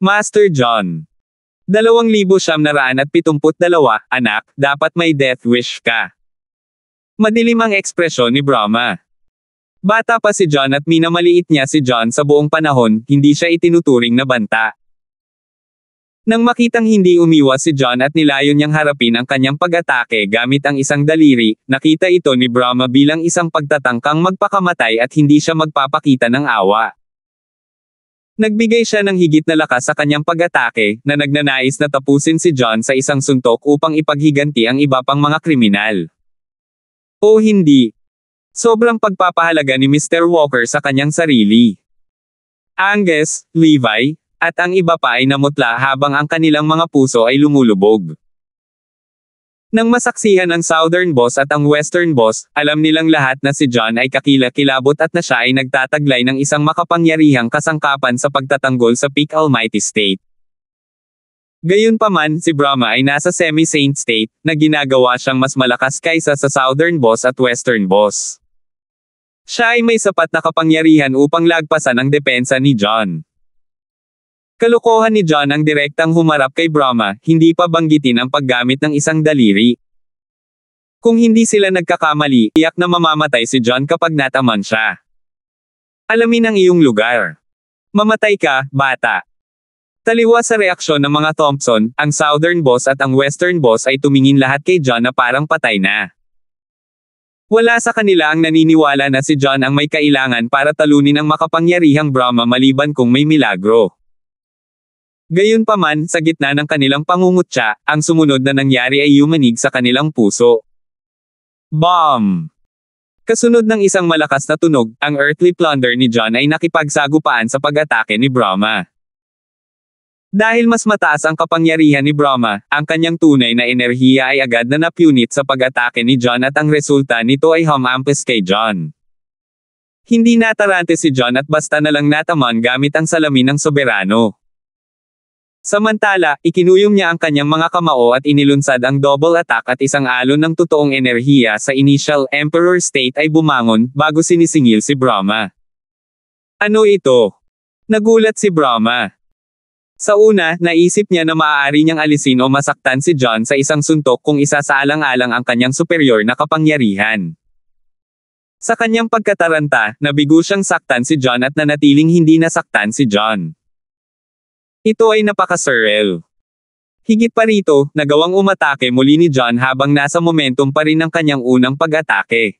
Master John. 2,772, anak, dapat may death wish ka. Madilim ang ekspresyon ni Brahma. Bata pa si John at minamaliit niya si John sa buong panahon, hindi siya itinuturing na banta. Nang makitang hindi umiwas si John at nilayon niyang harapin ang kanyang pag-atake gamit ang isang daliri, nakita ito ni Brahma bilang isang pagtatangkang magpakamatay at hindi siya magpapakita ng awa. Nagbigay siya ng higit na lakas sa kanyang pag-atake, na nagnanais na tapusin si John sa isang suntok upang ipaghiganti ang iba pang mga kriminal. O hindi. Sobrang pagpapahalaga ni Mr. Walker sa kanyang sarili. Angus, Levi, at ang iba pa ay namutla habang ang kanilang mga puso ay lumulubog. Nang masaksihan ang Southern Boss at ang Western Boss, alam nilang lahat na si John ay kakila-kilabot at na siya ay nagtataglay ng isang makapangyarihang kasangkapan sa pagtatanggol sa Peak Almighty State. Gayunpaman, si Brahma ay nasa semi-saint state, na ginagawa siyang mas malakas kaysa sa Southern Boss at Western Boss. Siya ay may sapat na kapangyarihan upang lagpasan ang depensa ni John. Kalokohan ni John ang direktang humarap kay Brahma, hindi pa banggitin ang paggamit ng isang daliri. Kung hindi sila nagkakamali, iyak na mamamatay si John kapag nataman siya. Alamin ang iyong lugar. Mamatay ka, bata. Taliwa sa reaksyon ng mga Thompson, ang Southern Boss at ang Western Boss ay tumingin lahat kay John na parang patay na. Wala sa kanila ang naniniwala na si John ang may kailangan para talunin ang makapangyarihang Brahma maliban kung may milagro. Gayunpaman, sa gitna ng kanilang pangungutya, ang sumunod na nangyari ay yumanig sa kanilang puso. Bomb! Kasunod ng isang malakas na tunog, ang earthly plunder ni John ay nakipagsagupaan sa pag-atake ni Brahma. Dahil mas mataas ang kapangyarihan ni Brahma, ang kanyang tunay na enerhiya ay agad na napunit sa pag-atake ni John at ang resulta nito ay humampas kay John. Hindi natarante si John at basta na lang nataman gamit ang salamin ng soberano. Samantala, ikinuyom niya ang kanyang mga kamao at inilunsad ang double attack at isang alon ng totoong enerhiya sa initial Emperor State ay bumangon, bago sinisingil si Brahma. Ano ito? Nagulat si Brahma. Sa una, naisip niya na maaari niyang alisin o masaktan si John sa isang suntok kung isa isasaalang-alang ang kanyang superior na kapangyarihan. Sa kanyang pagkataranta, nabigo siyang saktan si John at nanatiling hindi nasaktan si John. Ito ay napaka-surreal. Higit pa rito, nagawang umatake muli ni John habang nasa momentum pa rin ng kanyang unang pag-atake.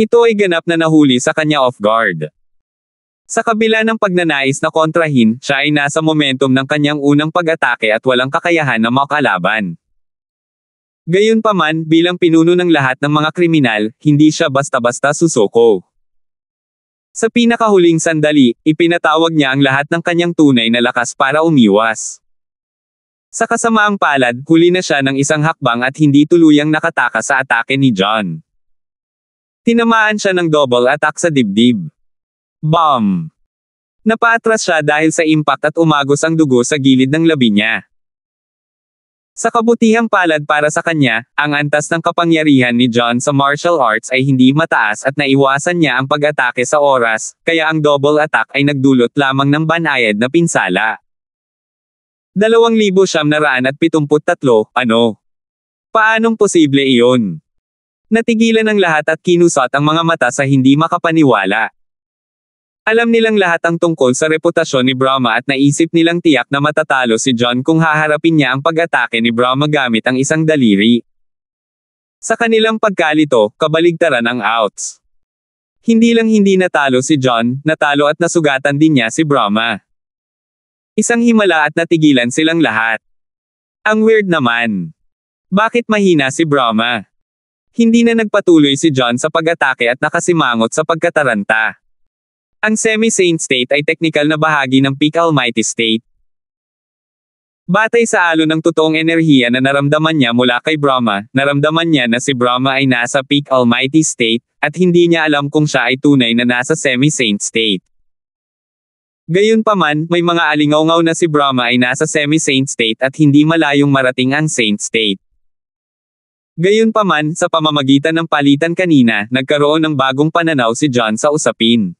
Ito ay ganap na nahuli sa kanya off guard. Sa kabila ng pagnanais na kontrahin, siya ay nasa momentum ng kanyang unang pag-atake at walang kakayahan na makalaban. Gayunpaman, bilang pinuno ng lahat ng mga kriminal, hindi siya basta-basta susuko. Sa pinakahuling sandali, ipinatawag niya ang lahat ng kanyang tunay na lakas para umiwas. Sa kasamaang palad, huli na siya ng isang hakbang at hindi tuluyang nakataka sa atake ni John. Tinamaan siya ng double attack sa dibdib. Bomb! Napaatras siya dahil sa impact at umagos ang dugo sa gilid ng labi niya. Sa kabutihang palad para sa kanya, ang antas ng kapangyarihan ni John sa martial arts ay hindi mataas at naiwasan niya ang pag-atake sa oras, kaya ang double attack ay nagdulot lamang ng banayad na pinsala. 2,773, ano? Paanong posible iyon? Natigilan ang lahat at kinusot ang mga mata sa hindi makapaniwala. Alam nilang lahat ang tungkol sa reputasyon ni Brahma at naisip nilang tiyak na matatalo si John kung haharapin niya ang pag-atake ni Brahma gamit ang isang daliri. Sa kanilang pagkalito, kabaligtaran ang outs. Hindi lang hindi natalo si John, natalo at nasugatan din niya si Brahma. Isang himala at natigilan silang lahat. Ang weird naman. Bakit mahina si Brahma? Hindi na nagpatuloy si John sa pag-atake at nakasimangot sa pagkataranta. Ang semi saint state ay technical na bahagi ng peak almighty state. Batay sa alo ng totoong enerhiya na naramdaman niya mula kay Brahma, naramdaman niya na si Brahma ay nasa peak almighty state, at hindi niya alam kung siya ay tunay na nasa semi-saint state. Gayunpaman, may mga alingaw na si Brahma ay nasa semi-saint state at hindi malayong marating ang saint state. Gayunpaman, sa pamamagitan ng palitan kanina, nagkaroon ng bagong pananaw si John sa usapin.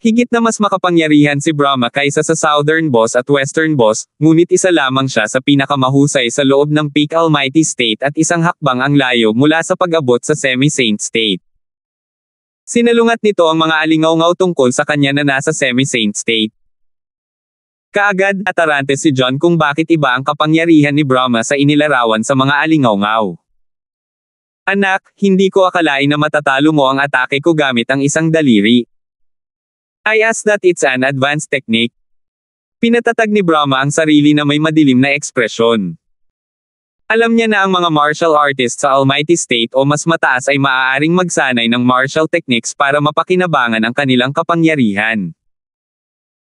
Higit na mas makapangyarihan si Brahma kaysa sa Southern Boss at Western Boss, ngunit isa lamang siya sa pinakamahusay sa loob ng Peak Almighty State at isang hakbang ang layo mula sa pag-abot sa Semi-Saint State. Sinalungat nito ang mga alingaw tungkol sa kanya na nasa Semi-Saint State. Kaagad, atarante si John kung bakit iba ang kapangyarihan ni Brahma sa inilarawan sa mga alingaw Anak, hindi ko akalain na matatalo mo ang atake ko gamit ang isang daliri. I ask that it's an advanced technique. Pinatatag ni Brahma ang sarili na may madilim na ekspresyon. Alam niya na ang mga martial artist sa Almighty State o mas mataas ay maaaring magsanay ng martial techniques para mapakinabangan ang kanilang kapangyarihan.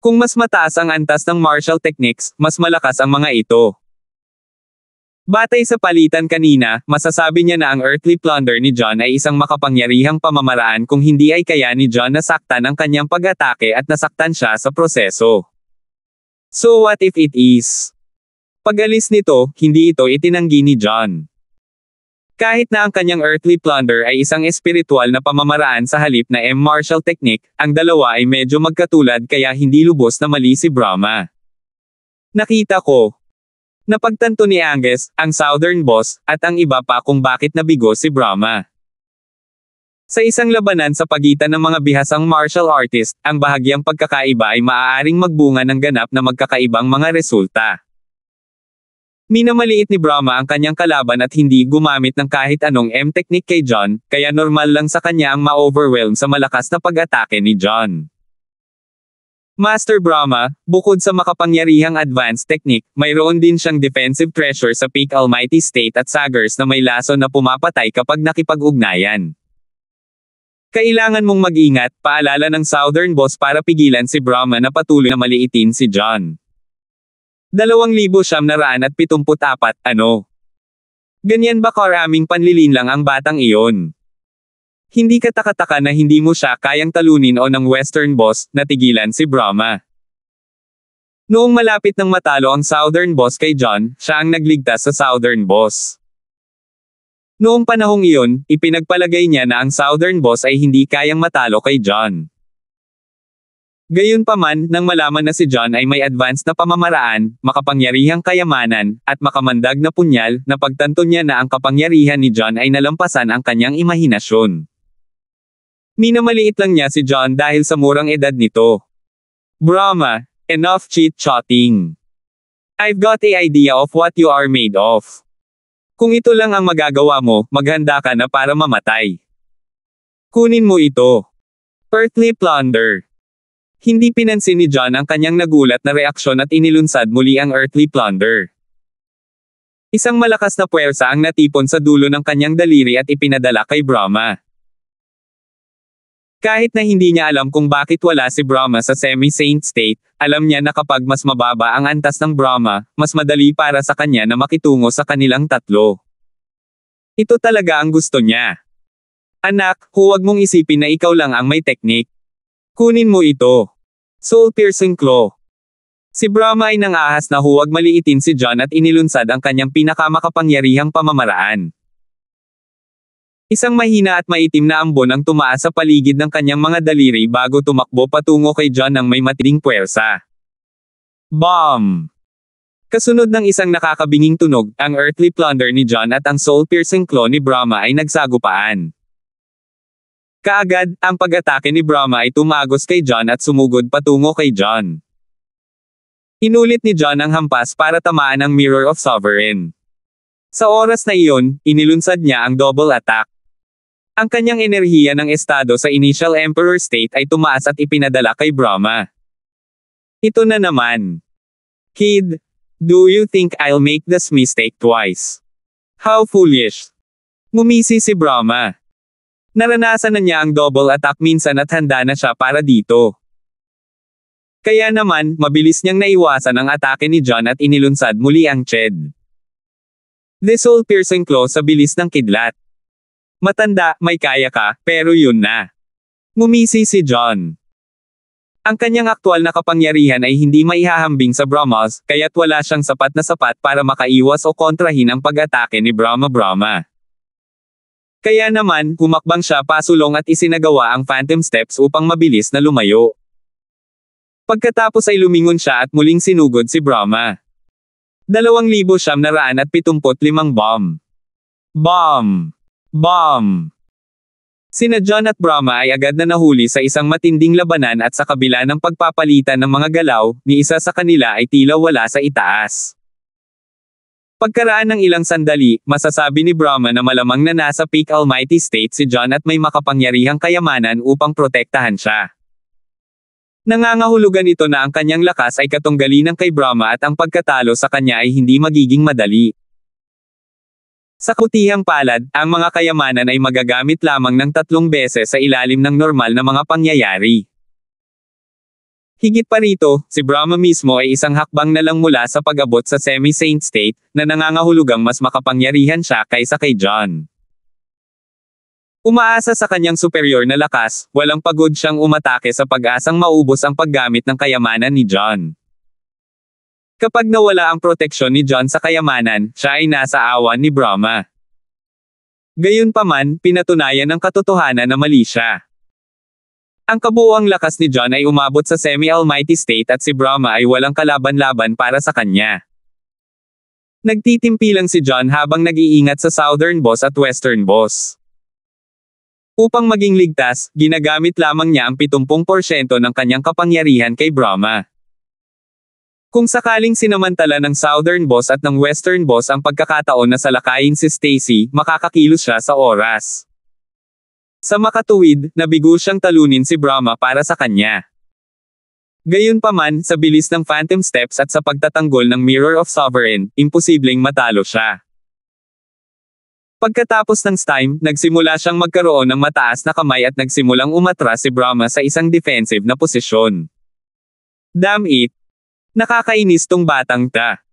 Kung mas mataas ang antas ng martial techniques, mas malakas ang mga ito. Batay sa palitan kanina, masasabi niya na ang earthly plunder ni John ay isang makapangyarihang pamamaraan kung hindi ay kaya ni John nasaktan ang kanyang pag-atake at nasaktan siya sa proseso. So what if it is? Pagalis nito, hindi ito itinanggi ni John. Kahit na ang kanyang earthly plunder ay isang espiritual na pamamaraan sa halip na M. Martial technique, ang dalawa ay medyo magkatulad kaya hindi lubos na mali si Brahma. Nakita ko, Napagtanto ni Angus, ang Southern Boss, at ang iba pa kung bakit nabigo si Brahma. Sa isang labanan sa pagitan ng mga bihasang martial artist, ang bahagyang pagkakaiba ay maaaring magbunga ng ganap na magkakaibang mga resulta. Minamaliit ni Brahma ang kanyang kalaban at hindi gumamit ng kahit anong M-technique kay John, kaya normal lang sa kanya ang ma-overwhelm sa malakas na pag-atake ni John. Master Brahma, bukod sa makapangyarihang advanced technique, mayroon din siyang defensive treasure sa Peak Almighty State at Sagers na may laso na pumapatay kapag nakipag-ugnayan. Kailangan mong mag-ingat, paalala ng Southern Boss para pigilan si Brahma na patuloy na maliitin si John. 2,774, ano? Ganyan ba karaming panlilin lang ang batang iyon? Hindi ka takataka na hindi mo siya kayang talunin o ng Western Boss, natigilan si Brahma. Noong malapit ng matalo ang Southern Boss kay John, siya ang nagligtas sa Southern Boss. Noong panahong iyon, ipinagpalagay niya na ang Southern Boss ay hindi kayang matalo kay John. Gayunpaman, nang malaman na si John ay may advance na pamamaraan, makapangyarihang kayamanan, at makamandag na punyal, napagtanto niya na ang kapangyarihan ni John ay nalampasan ang kanyang imahinasyon. Minamaliit lang niya si John dahil sa murang edad nito. Brahma, enough chit-chatting. I've got a idea of what you are made of. Kung ito lang ang magagawa mo, maghanda ka na para mamatay. Kunin mo ito. Earthly Plunder. Hindi pinansin ni John ang kanyang nagulat na reaksyon at inilunsad muli ang Earthly Plunder. Isang malakas na puwersa ang natipon sa dulo ng kanyang daliri at ipinadala kay Brahma. Kahit na hindi niya alam kung bakit wala si Brahma sa semi-saint state, alam niya na kapag mas mababa ang antas ng Brahma, mas madali para sa kanya na makitungo sa kanilang tatlo. Ito talaga ang gusto niya. Anak, huwag mong isipin na ikaw lang ang may teknik. Kunin mo ito. Soul Piercing Claw. Si Brahma ay nangahas na huwag maliitin si John at inilunsad ang kanyang pinakamakapangyarihang pamamaraan. Isang mahina at maitim na ambon ang tumaas sa paligid ng kanyang mga daliri bago tumakbo patungo kay John ng may matinding puwersa. Bomb! Kasunod ng isang nakakabinging tunog, ang earthly plunder ni John at ang soul-piercing claw ni Brahma ay nagsagupaan. Kaagad, ang pag-atake ni Brahma ay tumagos kay John at sumugod patungo kay John. Inulit ni John ang hampas para tamaan ang Mirror of Sovereign. Sa oras na iyon, inilunsad niya ang double attack. Ang kanyang enerhiya ng estado sa initial emperor state ay tumaas at ipinadala kay Brahma. Ito na naman. Kid, do you think I'll make this mistake twice? How foolish. Ngumisi si Brahma. Naranasan na niya ang double attack minsan at handa na siya para dito. Kaya naman, mabilis niyang naiwasan ang atake ni John at inilunsad muli ang Ched. This soul piercing claw sa bilis ng kidlat. Matanda, may kaya ka, pero yun na. Mumisi si John. Ang kanyang aktual na kapangyarihan ay hindi maihahambing sa Brahmas, kaya't wala siyang sapat na sapat para makaiwas o kontrahin ang pag-atake ni Brahma Brahma. Kaya naman, humakbang siya pasulong at isinagawa ang phantom steps upang mabilis na lumayo. Pagkatapos ay lumingon siya at muling sinugod si Brahma. 2,775 bomb. Bomb! Bomb! Sina John at Brahma ay agad na nahuli sa isang matinding labanan at sa kabila ng pagpapalitan ng mga galaw, ni isa sa kanila ay tila wala sa itaas. Pagkaraan ng ilang sandali, masasabi ni Brahma na malamang na nasa peak almighty state si John at may makapangyarihang kayamanan upang protektahan siya. Nangangahulugan ito na ang kanyang lakas ay katunggali ng kay Brahma at ang pagkatalo sa kanya ay hindi magiging madali. Sa kutihang palad, ang mga kayamanan ay magagamit lamang ng tatlong beses sa ilalim ng normal na mga pangyayari. Higit pa rito, si Brahma mismo ay isang hakbang na lang mula sa pag-abot sa semi-saint state, na nangangahulugang mas makapangyarihan siya kaysa kay John. Umaasa sa kanyang superior na lakas, walang pagod siyang umatake sa pag-asang maubos ang paggamit ng kayamanan ni John. Kapag nawala ang proteksyon ni John sa kayamanan, siya ay nasa awan ni Brahma. Gayunpaman, pinatunayan ang katotohanan na mali siya. Ang kabuuang lakas ni John ay umabot sa semi-almighty state at si Brahma ay walang kalaban-laban para sa kanya. Nagtitimpi lang si John habang nag-iingat sa southern boss at western boss. Upang maging ligtas, ginagamit lamang niya ang 70% ng kanyang kapangyarihan kay Brahma. Kung sakaling sinamantala ng Southern Boss at ng Western Boss ang pagkakataon na salakayin si Stacy, makakakilos siya sa oras. Sa makatuwid, nabigo siyang talunin si Brahma para sa kanya. Gayunpaman, sa bilis ng Phantom Steps at sa pagtatanggol ng Mirror of Sovereign, imposibleng matalo siya. Pagkatapos ng time, nagsimula siyang magkaroon ng mataas na kamay at nagsimulang umatras si Brahma sa isang defensive na posisyon. Damn it, Nakakainis tong batang ta.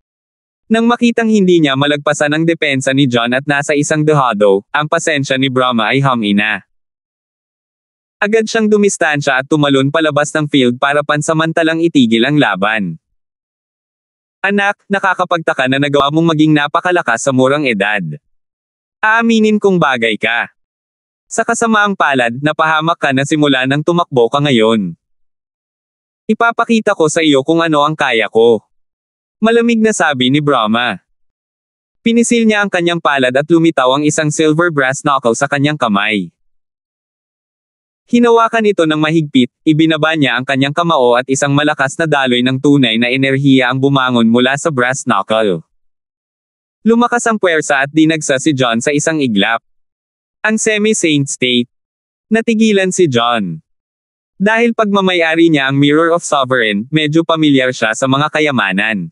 Nang makitang hindi niya malagpasan ang depensa ni John at nasa isang dehado, ang pasensya ni Brahma ay hamina. Agad siyang dumistansya at tumalon palabas ng field para pansamantalang itigil ang laban. Anak, nakakapagtaka na nagawa mong maging napakalakas sa murang edad. Aaminin kong bagay ka. Sa kasamaang palad, napahamak ka na simula nang tumakbo ka ngayon. Ipapakita ko sa iyo kung ano ang kaya ko. Malamig na sabi ni Brahma. Pinisil niya ang kanyang palad at lumitaw ang isang silver brass knuckle sa kanyang kamay. Hinawakan ito ng mahigpit, ibinaba niya ang kanyang kamao at isang malakas na daloy ng tunay na enerhiya ang bumangon mula sa brass knuckle. Lumakas ang puwersa at dinagsa si John sa isang iglap. Ang semi-saint state. Natigilan si John. Dahil pagmamayari niya ang Mirror of Sovereign, medyo pamilyar siya sa mga kayamanan.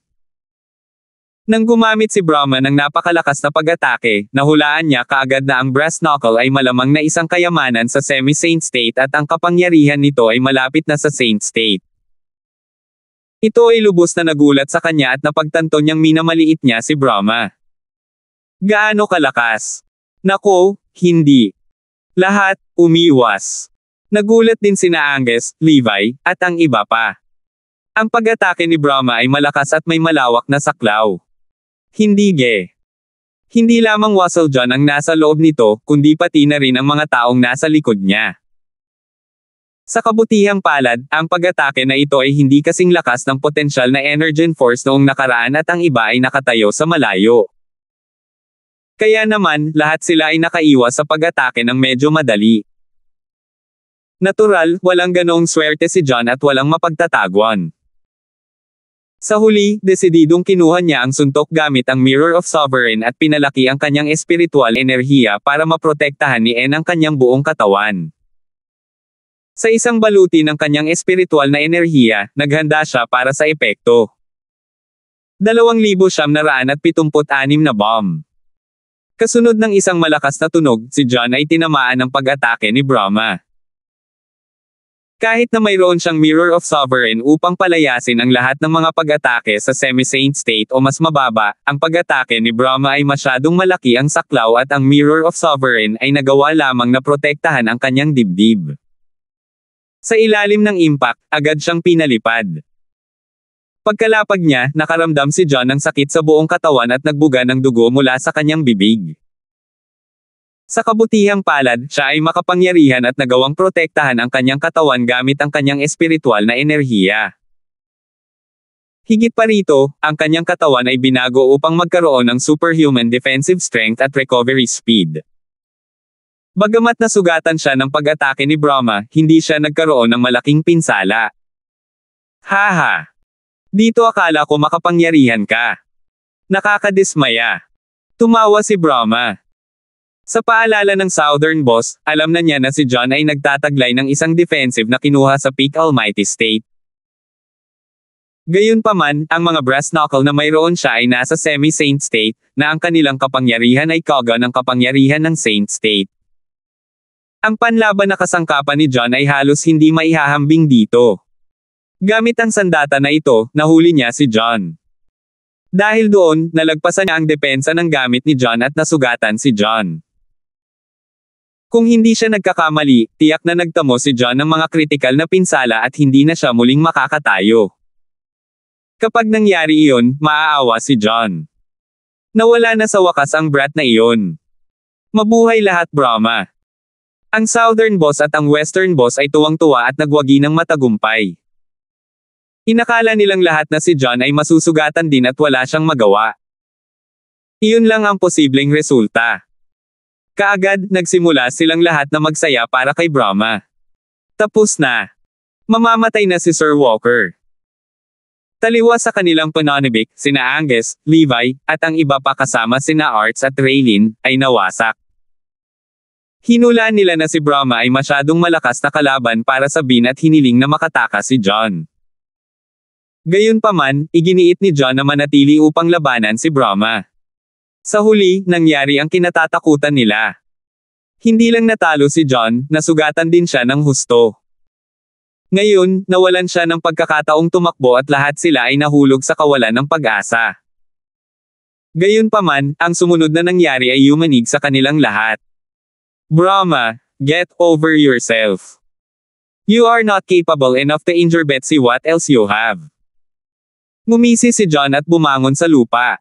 Nang gumamit si Brahma ng napakalakas na pag-atake, nahulaan niya kaagad na ang brass knuckle ay malamang na isang kayamanan sa semi-saint state at ang kapangyarihan nito ay malapit na sa saint state. Ito ay lubos na nagulat sa kanya at napagtanto niyang minamaliit niya si Brahma. Gaano kalakas? Nako, hindi. Lahat, umiwas. Nagulat din sina Anges, Levi, at ang iba pa. Ang pag-atake ni Brahma ay malakas at may malawak na saklaw. Hindi ge. Hindi lamang Wassel John ang nasa loob nito, kundi pati na rin ang mga taong nasa likod niya. Sa kabutihang palad, ang pag-atake na ito ay hindi kasing lakas ng potensyal na Energen Force noong nakaraan at ang iba ay nakatayo sa malayo. Kaya naman, lahat sila ay nakaiwas sa pag-atake ng medyo madali. Natural, walang ganong swerte si John at walang mapagtataguan. Sa huli, desididong kinuha niya ang suntok gamit ang Mirror of Sovereign at pinalaki ang kanyang espiritual enerhiya para maprotektahan ni En ang kanyang buong katawan. Sa isang baluti ng kanyang espiritual na enerhiya, naghanda siya para sa epekto. 2,776 na bomb. Kasunod ng isang malakas na tunog, si John ay tinamaan ng pag-atake ni Brahma. Kahit na mayroon siyang Mirror of Sovereign upang palayasin ang lahat ng mga pag-atake sa semi-saint state o mas mababa, ang pag-atake ni Brahma ay masyadong malaki ang saklaw at ang Mirror of Sovereign ay nagawa lamang na protektahan ang kanyang dibdib. Sa ilalim ng impact, agad siyang pinalipad. Pagkalapag niya, nakaramdam si John ng sakit sa buong katawan at nagbuga ng dugo mula sa kanyang bibig. Sa kabutihang palad, siya ay makapangyarihan at nagawang protektahan ang kanyang katawan gamit ang kanyang espiritual na enerhiya. Higit pa rito, ang kanyang katawan ay binago upang magkaroon ng superhuman defensive strength at recovery speed. Bagamat nasugatan siya ng pag-atake ni Brahma, hindi siya nagkaroon ng malaking pinsala. Haha! Dito akala ko makapangyarihan ka. Nakakadismaya. Tumawa si Brahma. Sa paalala ng Southern boss, alam na niya na si John ay nagtataglay ng isang defensive na kinuha sa peak Almighty State. Gayunpaman, ang mga brass knuckle na mayroon siya ay nasa semi-saint state, na ang kanilang kapangyarihan ay kaga ng kapangyarihan ng saint state. Ang panlaban na kasangkapan ni John ay halos hindi maihahambing dito. Gamit ang sandata na ito, nahuli niya si John. Dahil doon, nalagpasan niya ang depensa ng gamit ni John at nasugatan si John. Kung hindi siya nagkakamali, tiyak na nagtamo si John ng mga kritikal na pinsala at hindi na siya muling makakatayo. Kapag nangyari iyon, maaawa si John. Nawala na sa wakas ang brat na iyon. Mabuhay lahat Brahma. Ang Southern Boss at ang Western Boss ay tuwang-tuwa at nagwagi ng matagumpay. Inakala nilang lahat na si John ay masusugatan din at wala siyang magawa. Iyon lang ang posibleng resulta. Kaagad, nagsimula silang lahat na magsaya para kay Brahma. Tapos na. Mamamatay na si Sir Walker. Taliwa sa kanilang panonibik, sina Angus, Levi, at ang iba pa kasama sina Arts at Raylin, ay nawasak. Hinulaan nila na si Brahma ay masyadong malakas na kalaban para sabihin at hiniling na makataka si John. Gayunpaman, iginiit ni John na manatili upang labanan si Brahma. Sa huli, nangyari ang kinatatakutan nila. Hindi lang natalo si John, nasugatan din siya ng husto. Ngayon, nawalan siya ng pagkakataong tumakbo at lahat sila ay nahulog sa kawalan ng pag-asa. Gayunpaman, ang sumunod na nangyari ay yumanig sa kanilang lahat. Brahma, get over yourself. You are not capable enough to injure Betsy what else you have. Mumisi si John at bumangon sa lupa.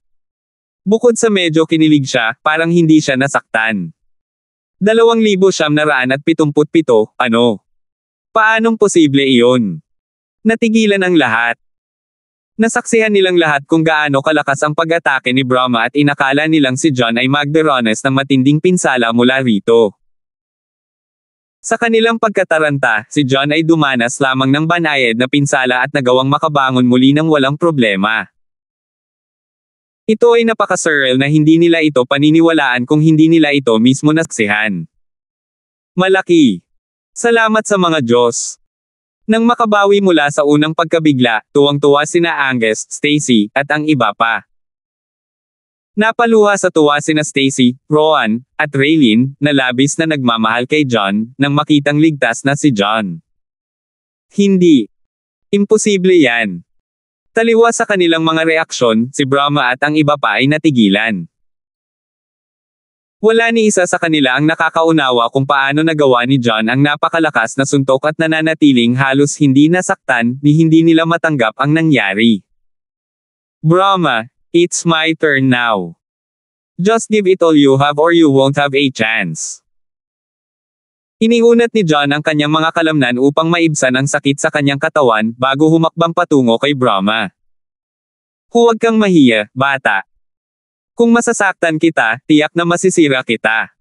Bukod sa medyo kinilig siya, parang hindi siya nasaktan. 2,777, ano? Paanong posible iyon? Natigilan ang lahat. Nasaksihan nilang lahat kung gaano kalakas ang pag-atake ni Brahma at inakala nilang si John ay Magdarones ng matinding pinsala mula rito. Sa kanilang pagkataranta, si John ay dumanas lamang ng banayad na pinsala at nagawang makabangon muli ng walang problema. Ito ay napaka-surreal na hindi nila ito paniniwalaan kung hindi nila ito mismo naksihan. Malaki. Salamat sa mga Diyos. Nang makabawi mula sa unang pagkabigla, tuwang-tuwa sina Angus, Stacy, at ang iba pa. Napaluha sa tuwa sina Stacy, Rowan, at Raylene, na labis na nagmamahal kay John, nang makitang ligtas na si John. Hindi. Imposible yan. Taliwa sa kanilang mga reaksyon, si Brahma at ang iba pa ay natigilan. Wala ni isa sa kanila ang nakakaunawa kung paano nagawa ni John ang napakalakas na suntok at nananatiling halos hindi nasaktan, ni hindi nila matanggap ang nangyari. Brahma, it's my turn now. Just give it all you have or you won't have a chance. Iniunat ni John ang kanyang mga kalamnan upang maibsan ang sakit sa kanyang katawan, bago humakbang patungo kay Brahma. Huwag kang mahiya, bata. Kung masasaktan kita, tiyak na masisira kita.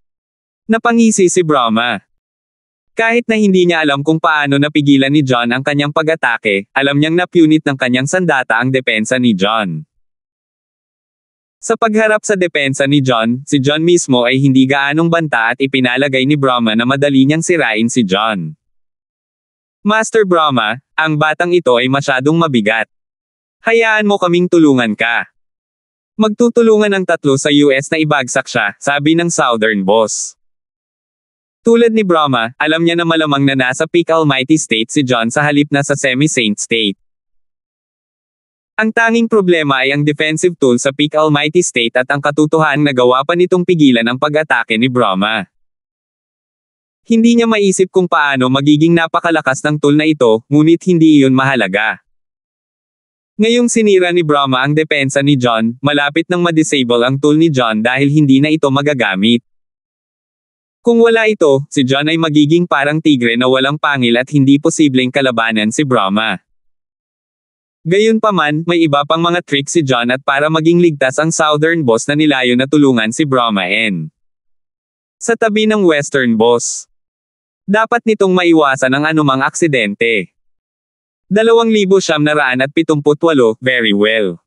Napangisi si Brahma. Kahit na hindi niya alam kung paano napigilan ni John ang kanyang pag-atake, alam niyang napunit ng kanyang sandata ang depensa ni John. Sa pagharap sa depensa ni John, si John mismo ay hindi gaanong banta at ipinalagay ni Brahma na madali niyang sirain si John. Master Brahma, ang batang ito ay masyadong mabigat. Hayaan mo kaming tulungan ka. Magtutulungan ang tatlo sa US na ibagsak siya, sabi ng Southern Boss. Tulad ni Brahma, alam niya na malamang na nasa peak Almighty state si John sa halip na sa semi-saint state. Ang tanging problema ay ang defensive tool sa Peak Almighty State at ang katutuhan na gawa pa nitong pigilan ang pag-atake ni Brahma. Hindi niya maisip kung paano magiging napakalakas ng tool na ito, ngunit hindi iyon mahalaga. Ngayong sinira ni Brahma ang depensa ni John, malapit nang ma-disable ang tool ni John dahil hindi na ito magagamit. Kung wala ito, si John ay magiging parang tigre na walang pangil at hindi posibleng kalabanan si Brahma. Gayunpaman, may iba pang mga trick si John at para maging ligtas ang southern boss na nilayo na tulungan si Brahma N. Sa tabi ng western boss. Dapat nitong maiwasan ang anumang aksidente. 2,778, very well.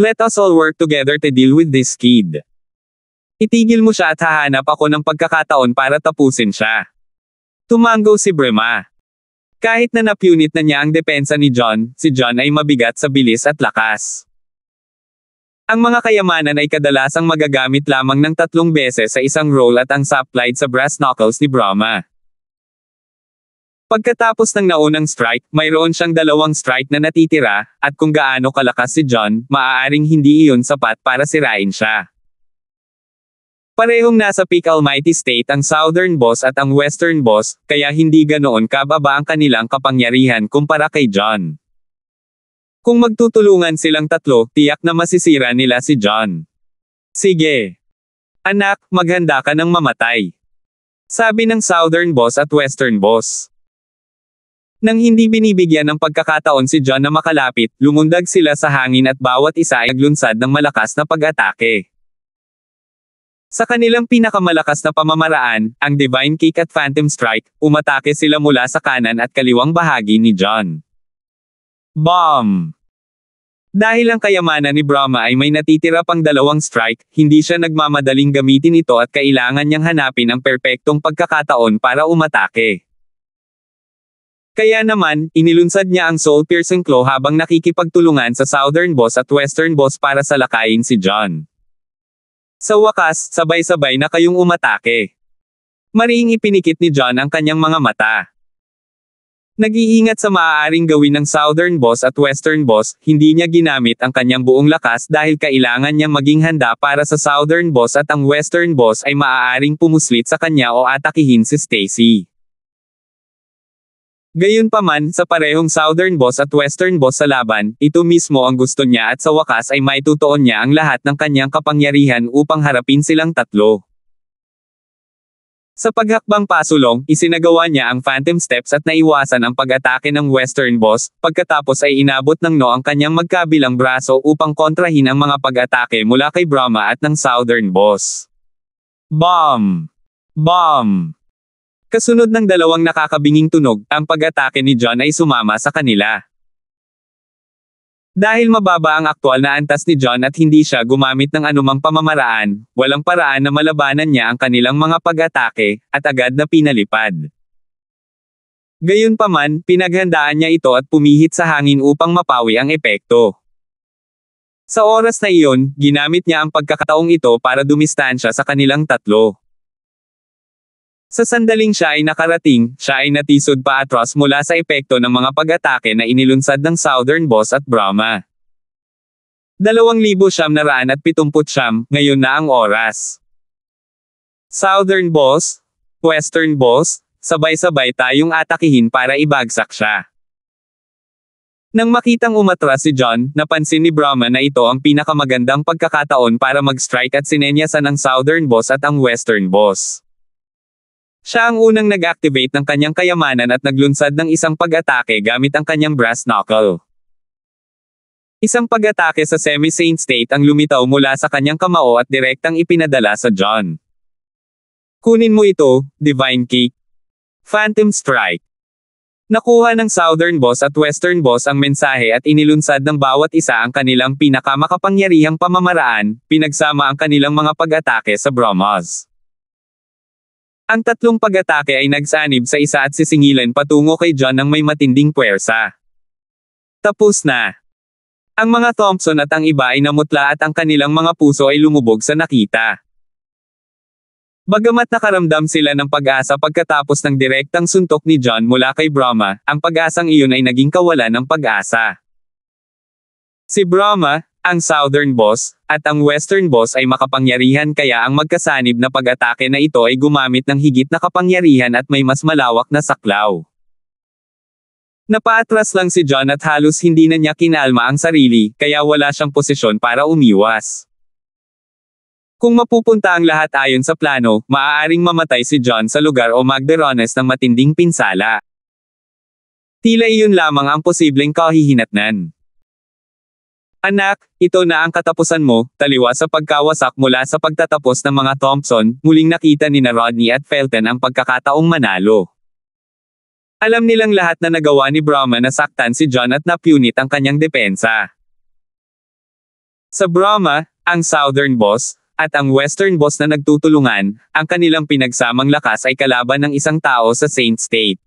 Let us all work together to deal with this kid. Itigil mo siya at hahanap ako ng pagkakataon para tapusin siya. Tumango si Brema. Kahit na napunit na niya ang depensa ni John, si John ay mabigat sa bilis at lakas. Ang mga kayamanan ay kadalasang magagamit lamang ng tatlong beses sa isang roll at ang supplied sa brass knuckles ni Brahma. Pagkatapos ng naunang strike, mayroon siyang dalawang strike na natitira, at kung gaano kalakas si John, maaaring hindi iyon sapat para sirain siya. Parehong nasa peak almighty state ang southern boss at ang western boss, kaya hindi ganoon kababa ang kanilang kapangyarihan kumpara kay John. Kung magtutulungan silang tatlo, tiyak na masisira nila si John. Sige. Anak, maghanda ka ng mamatay. Sabi ng southern boss at western boss. Nang hindi binibigyan ng pagkakataon si John na makalapit, lumundag sila sa hangin at bawat isa ay naglunsad ng malakas na pag-atake. Sa kanilang pinakamalakas na pamamaraan, ang Divine Kick at Phantom Strike, umatake sila mula sa kanan at kaliwang bahagi ni John. Bomb! Dahil ang kayamanan ni Brahma ay may natitira pang dalawang strike, hindi siya nagmamadaling gamitin ito at kailangan niyang hanapin ang perpektong pagkakataon para umatake. Kaya naman, inilunsad niya ang soul piercing claw habang nakikipagtulungan sa southern boss at western boss para salakayin si John. Sa wakas, sabay-sabay na kayong umatake. Maring ipinikit ni John ang kanyang mga mata. Nag-iingat sa maaaring gawin ng Southern Boss at Western Boss, hindi niya ginamit ang kanyang buong lakas dahil kailangan niyang maging handa para sa Southern Boss at ang Western Boss ay maaaring pumuslit sa kanya o atakihin si Stacy. Gayunpaman, sa parehong Southern Boss at Western Boss sa laban, ito mismo ang gusto niya at sa wakas ay maitutuon niya ang lahat ng kanyang kapangyarihan upang harapin silang tatlo. Sa paghakbang pasulong, isinagawa niya ang phantom steps at naiwasan ang pag-atake ng Western Boss, pagkatapos ay inabot ng no ang kanyang magkabilang braso upang kontrahin ang mga pag-atake mula kay Brahma at ng Southern Boss. Bomb! Bomb! Kasunod ng dalawang nakakabinging tunog, ang pag-atake ni John ay sumama sa kanila. Dahil mababa ang aktual na antas ni John at hindi siya gumamit ng anumang pamamaraan, walang paraan na malabanan niya ang kanilang mga pag-atake, at agad na pinalipad. Gayunpaman, pinaghandaan niya ito at pumihit sa hangin upang mapawi ang epekto. Sa oras na iyon, ginamit niya ang pagkakataong ito para dumistansya sa kanilang tatlo. Sa sandaling siya ay nakarating, siya ay natisod pa atras mula sa epekto ng mga pag-atake na inilunsad ng Southern Boss at Brahma. 2,979, ngayon na ang oras. Southern Boss, Western Boss, sabay-sabay tayong atakihin para ibagsak siya. Nang makitang umatras si John, napansin ni Brahma na ito ang pinakamagandang pagkakataon para mag-strike at sinenyasan ang Southern Boss at ang Western Boss. Siya ang unang nag-activate ng kanyang kayamanan at naglunsad ng isang pag-atake gamit ang kanyang brass knuckle. Isang pag-atake sa semi-sane state ang lumitaw mula sa kanyang kamao at direktang ipinadala sa John. Kunin mo ito, Divine Kick. Phantom Strike. Nakuha ng Southern Boss at Western Boss ang mensahe at inilunsad ng bawat isa ang kanilang pinakamakapangyarihang pamamaraan, pinagsama ang kanilang mga pag-atake sa Bromos. Ang tatlong pag-atake ay nagsanib sa isa at sisingilan patungo kay John ng may matinding puwersa. Tapos na. Ang mga Thompson at ang iba ay namutla at ang kanilang mga puso ay lumubog sa nakita. Bagamat nakaramdam sila ng pag-asa pagkatapos ng direktang suntok ni John mula kay Brahma, ang pag-asang iyon ay naging kawalan ng pag-asa. Si Brahma, ang Southern Boss, at ang Western Boss ay makapangyarihan kaya ang magkasanib na pag-atake na ito ay gumamit ng higit na kapangyarihan at may mas malawak na saklaw. Napaatras lang si John at halos hindi na niya kinalma ang sarili, kaya wala siyang posisyon para umiwas. Kung mapupunta ang lahat ayon sa plano, maaaring mamatay si John sa lugar o Magderones ng matinding pinsala. Tila iyon lamang ang posibleng kahihinatnan. Anak, ito na ang katapusan mo, taliwa sa pagkawasak mula sa pagtatapos ng mga Thompson, muling nakita ni na Rodney at Felton ang pagkakataong manalo. Alam nilang lahat na nagawa ni Brahma na saktan si John at napunit ang kanyang depensa. Sa Brahma, ang Southern Boss, at ang Western Boss na nagtutulungan, ang kanilang pinagsamang lakas ay kalaban ng isang tao sa Saint State.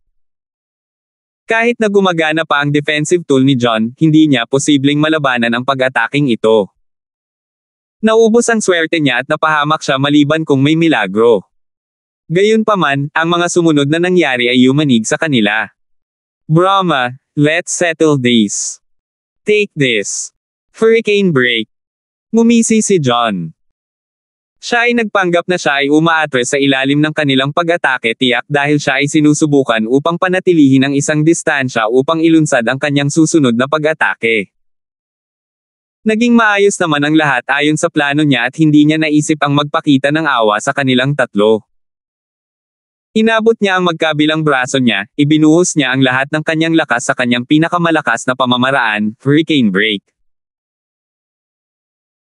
Kahit na gumagana pa ang defensive tool ni John, hindi niya posibleng malabanan ang pag-ataking ito. Naubos ang swerte niya at napahamak siya maliban kung may milagro. Gayunpaman, ang mga sumunod na nangyari ay yumanig sa kanila. Brahma, let's settle this. Take this. Hurricane break. Mumisi si John. Siya ay nagpanggap na siya ay umaatres sa ilalim ng kanilang pag-atake tiyak dahil siya ay sinusubukan upang panatilihin ang isang distansya upang ilunsad ang kanyang susunod na pag-atake. Naging maayos naman ang lahat ayon sa plano niya at hindi niya naisip ang magpakita ng awa sa kanilang tatlo. Inabot niya ang magkabilang braso niya, ibinuhos niya ang lahat ng kanyang lakas sa kanyang pinakamalakas na pamamaraan, hurricane break.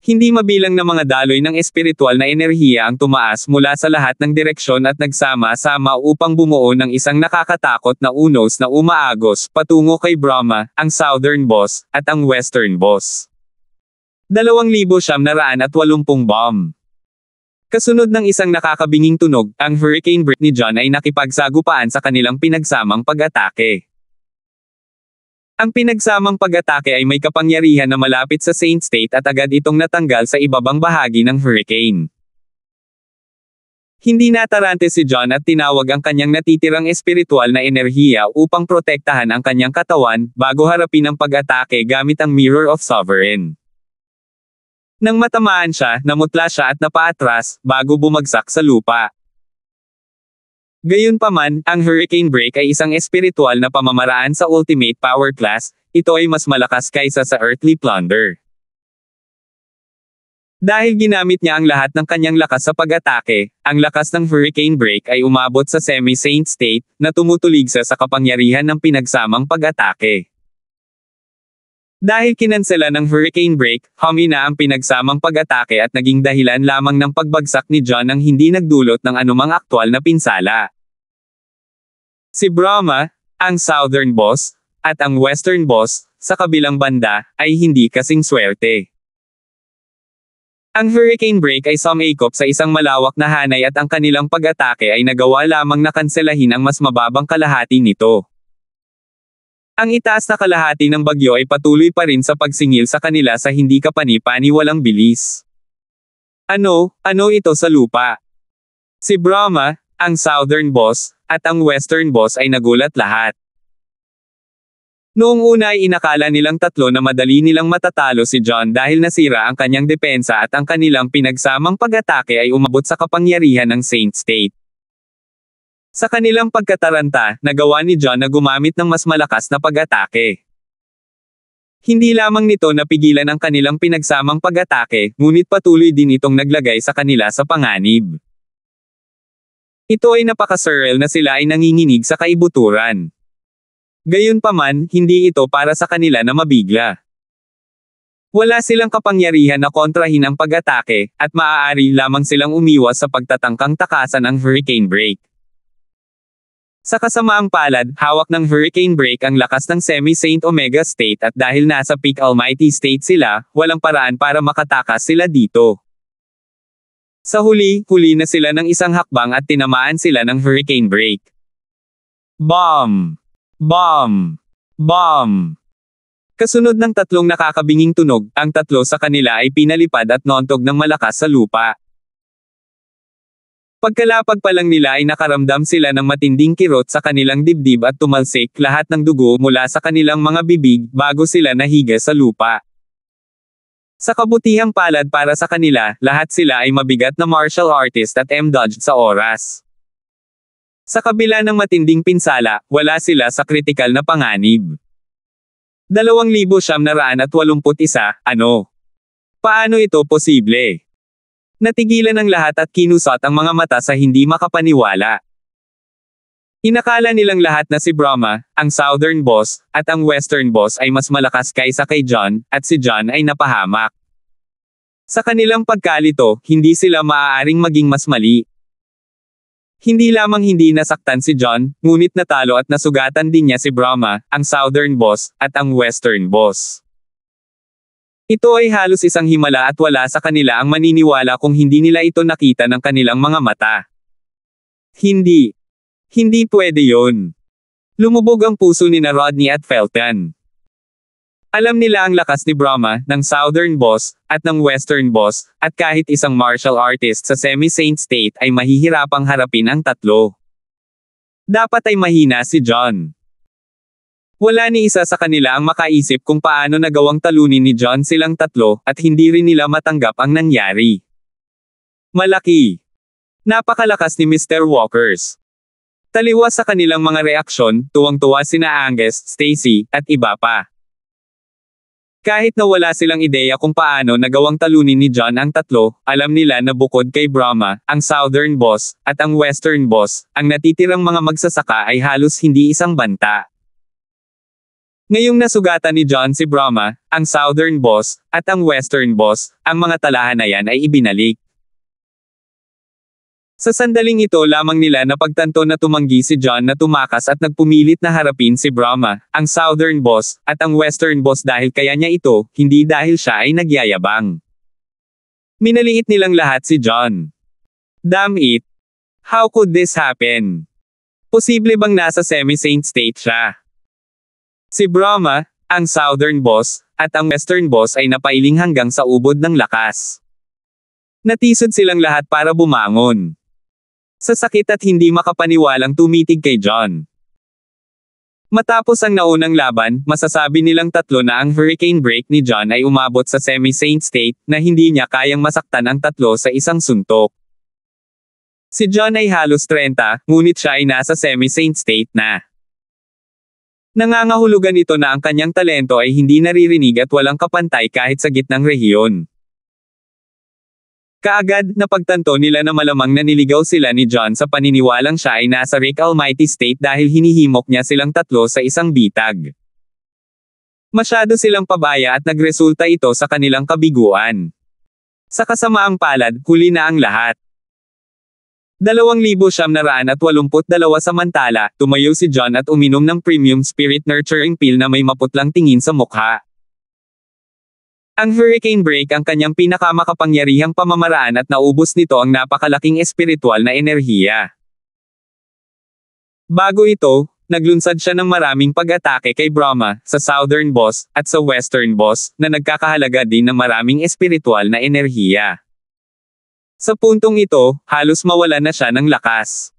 Hindi mabilang na mga daloy ng espiritual na enerhiya ang tumaas mula sa lahat ng direksyon at nagsama-sama upang bumuo ng isang nakakatakot na unos na umaagos patungo kay Brahma, ang Southern Boss, at ang Western Boss. 2,780 bomb. Kasunod ng isang nakakabinging tunog, ang Hurricane Britney John ay nakipagsagupaan sa kanilang pinagsamang pag-atake. Ang pinagsamang pag-atake ay may kapangyarihan na malapit sa Saint State at agad itong natanggal sa ibabang bahagi ng hurricane. Hindi natarante si John at tinawag ang kanyang natitirang espiritual na enerhiya upang protektahan ang kanyang katawan bago harapin ang pag-atake gamit ang Mirror of Sovereign. Nang matamaan siya, namutla siya at napaatras bago bumagsak sa lupa. Gayunpaman, ang hurricane break ay isang espiritual na pamamaraan sa ultimate power class, ito ay mas malakas kaysa sa earthly plunder. Dahil ginamit niya ang lahat ng kanyang lakas sa pag-atake, ang lakas ng hurricane break ay umabot sa semi-saint state, na tumutuligsa sa kapangyarihan ng pinagsamang pag-atake. Dahil kinansela ng hurricane break, humina ang pinagsamang pag-atake at naging dahilan lamang ng pagbagsak ni John ang hindi nagdulot ng anumang aktwal na pinsala. Si Brahma, ang southern boss, at ang western boss, sa kabilang banda, ay hindi kasing swerte. Ang hurricane break ay sumakop sa isang malawak na hanay at ang kanilang pag-atake ay nagawa lamang na kanselahin ang mas mababang kalahati nito. Ang itaas na kalahati ng bagyo ay patuloy pa rin sa pagsingil sa kanila sa hindi kapanipani walang bilis. Ano, ano ito sa lupa? Si Brahma, ang southern boss, at ang western boss ay nagulat lahat. Noong una ay inakala nilang tatlo na madali nilang matatalo si John dahil nasira ang kanyang depensa at ang kanilang pinagsamang pag-atake ay umabot sa kapangyarihan ng Saint State. Sa kanilang pagkataranta, nagawa ni John na gumamit ng mas malakas na pag-atake. Hindi lamang nito napigilan ang kanilang pinagsamang pag-atake, ngunit patuloy din itong naglagay sa kanila sa panganib. Ito ay napaka napakaserel na sila ay nanginginig sa kaibuturan. Gayunpaman, hindi ito para sa kanila na mabigla. Wala silang kapangyarihan na kontrahin ang pag-atake, at maaari lamang silang umiwas sa pagtatangkang takasan ng hurricane break. Sa kasamaang palad, hawak ng hurricane break ang lakas ng semi-Saint Omega State at dahil nasa peak Almighty State sila, walang paraan para makatakas sila dito. Sa huli, huli na sila ng isang hakbang at tinamaan sila ng hurricane break. Bomb! Bomb! Bomb! Kasunod ng tatlong nakakabinging tunog, ang tatlo sa kanila ay pinalipad at nontog ng malakas sa lupa. Pagkalapag pa lang nila ay nakaramdam sila ng matinding kirot sa kanilang dibdib at tumalsik lahat ng dugo mula sa kanilang mga bibig bago sila nahiga sa lupa. Sa kabutihang palad para sa kanila, lahat sila ay mabigat na martial artist at M-dodged sa oras. Sa kabila ng matinding pinsala, wala sila sa kritikal na panganib. 2,781, ano? Paano ito posible? Natigilan ang lahat at kinusot ang mga mata sa hindi makapaniwala. Inakala nilang lahat na si Brahma, ang Southern Boss, at ang Western Boss ay mas malakas kaysa kay John, at si John ay napahamak. Sa kanilang pagkalito, hindi sila maaaring maging mas mali. Hindi lamang hindi nasaktan si John, ngunit natalo at nasugatan din niya si Brahma, ang Southern Boss, at ang Western Boss. Ito ay halos isang himala at wala sa kanila ang maniniwala kung hindi nila ito nakita ng kanilang mga mata. Hindi, hindi pwede yon. Lumubog ang puso ni na Rodney at Felton. Alam nila ang lakas ni Brahma, ng Southern Boss, at ng Western Boss, at kahit isang martial artist sa semi-saint state ay mahihirapang harapin ang tatlo. Dapat ay mahina si John. Wala ni isa sa kanila ang makaisip kung paano nagawang talunin ni John silang tatlo at hindi rin nila matanggap ang nangyari. Malaki. Napakalakas ni Mr. Walkers. Taliwa sa kanilang mga reaksyon, tuwang-tuwa sina Angus, Stacy, at iba pa. Kahit na wala silang ideya kung paano nagawang talunin ni John ang tatlo, alam nila na bukod kay Brahma, ang Southern Boss, at ang Western Boss, ang natitirang mga magsasaka ay halos hindi isang banta. Ngayong nasugatan ni John si Brahma, ang Southern Boss, at ang Western Boss, ang mga talahan na yan ay ibinalik. Sa sandaling ito lamang nila napagtanto na tumanggi si John na tumakas at nagpumilit na harapin si Brahma, ang southern boss, at ang western boss dahil kaya niya ito, hindi dahil siya ay nagyayabang. Minaliit nilang lahat si John. Damn it! How could this happen? Posible bang nasa semi-saint state siya? Si Brahma, ang southern boss, at ang western boss ay napailing hanggang sa ubod ng lakas. Natisod silang lahat para bumangon. Sa at hindi makapaniwalang tumitig kay John. Matapos ang naunang laban, masasabi nilang tatlo na ang hurricane break ni John ay umabot sa semi saint state na hindi niya kayang masaktan ang tatlo sa isang suntok. Si John ay halos 30, ngunit siya ay nasa semi saint state na. Nangangahulugan ito na ang kanyang talento ay hindi naririnig at walang kapantay kahit sa gitnang rehiyon. Kaagad, napagtanto nila na malamang naniligaw sila ni John sa paniniwalang siya ay nasa Rick Almighty State dahil hinihimok niya silang tatlo sa isang bitag. Masyado silang pabaya at nagresulta ito sa kanilang kabiguan. Sa kasamaang palad, huli na ang lahat. 2,782 samantala, tumayo si John at uminom ng premium spirit nurturing pill na may maputlang tingin sa mukha. Ang hurricane break ang kanyang pinakamakapangyarihang pamamaraan at naubos nito ang napakalaking espiritual na enerhiya. Bago ito, naglunsad siya ng maraming pag-atake kay Brahma, sa Southern Boss, at sa Western Boss, na nagkakahalaga din ng maraming espiritual na enerhiya. Sa puntong ito, halos mawala na siya ng lakas.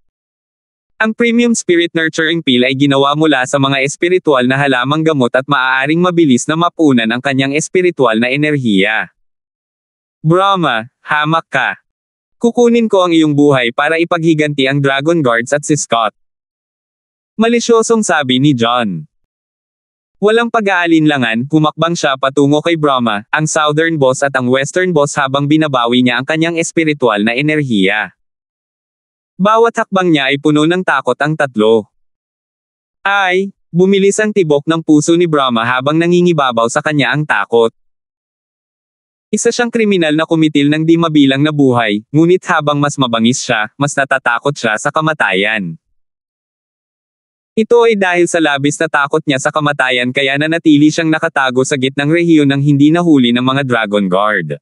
Ang premium spirit nurturing peel ay ginawa mula sa mga espiritual na halamang gamot at maaaring mabilis na mapunan ang kanyang espiritual na enerhiya. Brahma, hamak ka. Kukunin ko ang iyong buhay para ipaghiganti ang Dragon Guards at si Scott. Malisyosong sabi ni John. Walang pag-aalinlangan, kumakbang siya patungo kay Brahma, ang southern boss at ang western boss habang binabawi niya ang kanyang espiritual na enerhiya. Bawat hakbang niya ay puno ng takot ang tatlo. Ay, bumilis ang tibok ng puso ni Brahma habang nangingibabaw sa kanya ang takot. Isa siyang kriminal na kumitil ng di mabilang na buhay, ngunit habang mas mabangis siya, mas natatakot siya sa kamatayan. Ito ay dahil sa labis na takot niya sa kamatayan kaya nanatili siyang nakatago sa gitnang rehiyon ng hindi nahuli ng mga Dragon Guard.